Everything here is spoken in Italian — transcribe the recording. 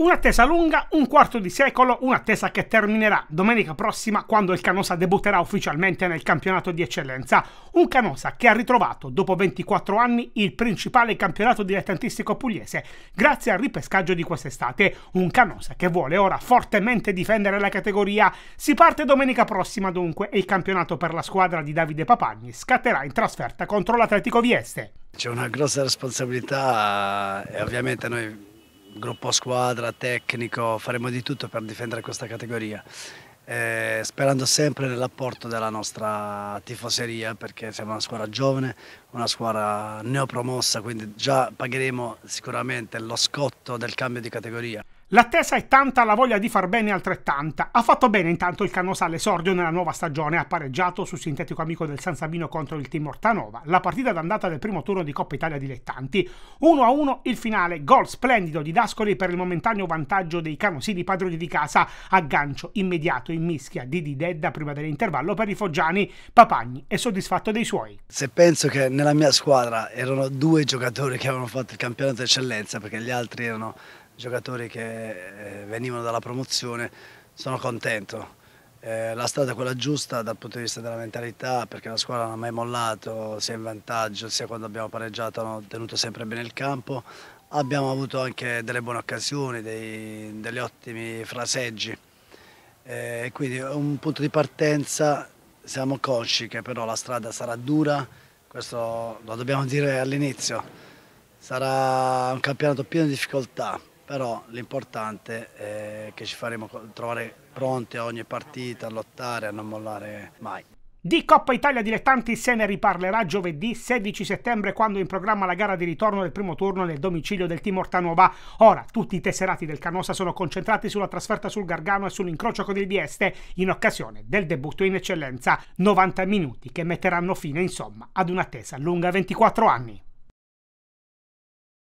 Un'attesa lunga, un quarto di secolo, un'attesa che terminerà domenica prossima quando il Canosa debutterà ufficialmente nel campionato di eccellenza. Un Canosa che ha ritrovato dopo 24 anni il principale campionato dilettantistico pugliese grazie al ripescaggio di quest'estate. Un Canosa che vuole ora fortemente difendere la categoria. Si parte domenica prossima dunque e il campionato per la squadra di Davide Papagni scatterà in trasferta contro l'Atletico Vieste. C'è una grossa responsabilità eh, e ovviamente noi gruppo squadra, tecnico, faremo di tutto per difendere questa categoria. Eh, sperando sempre nell'apporto della nostra tifoseria perché siamo una squadra giovane, una squadra neopromossa, quindi già pagheremo sicuramente lo scotto del cambio di categoria. L'attesa è tanta, la voglia di far bene altrettanta. Ha fatto bene intanto il Canosale all'esordio nella nuova stagione, ha pareggiato su sintetico amico del San Sabino contro il team Ortanova, la partita d'andata del primo turno di Coppa Italia Dilettanti. 1-1 il finale, gol splendido di Dascoli per il momentaneo vantaggio dei canosini padroni di casa, aggancio immediato in mischia di Didedda prima dell'intervallo per i Foggiani, Papagni è soddisfatto dei suoi. Se penso che nella mia squadra erano due giocatori che avevano fatto il campionato d'eccellenza perché gli altri erano giocatori che eh, venivano dalla promozione, sono contento. Eh, la strada è quella giusta dal punto di vista della mentalità perché la squadra non ha mai mollato sia in vantaggio sia quando abbiamo pareggiato hanno tenuto sempre bene il campo abbiamo avuto anche delle buone occasioni dei, degli ottimi fraseggi eh, quindi è un punto di partenza siamo consci che però la strada sarà dura questo lo dobbiamo dire all'inizio sarà un campionato pieno di difficoltà però l'importante è che ci faremo trovare pronti a ogni partita, a lottare, a non mollare mai. Di Coppa Italia Dilettanti se ne riparlerà giovedì 16 settembre quando in programma la gara di ritorno del primo turno nel domicilio del team Ortanova. Ora tutti i tesserati del Canossa sono concentrati sulla trasferta sul Gargano e sull'incrocio con il Vieste in occasione del debutto in eccellenza. 90 minuti che metteranno fine insomma ad un'attesa lunga 24 anni.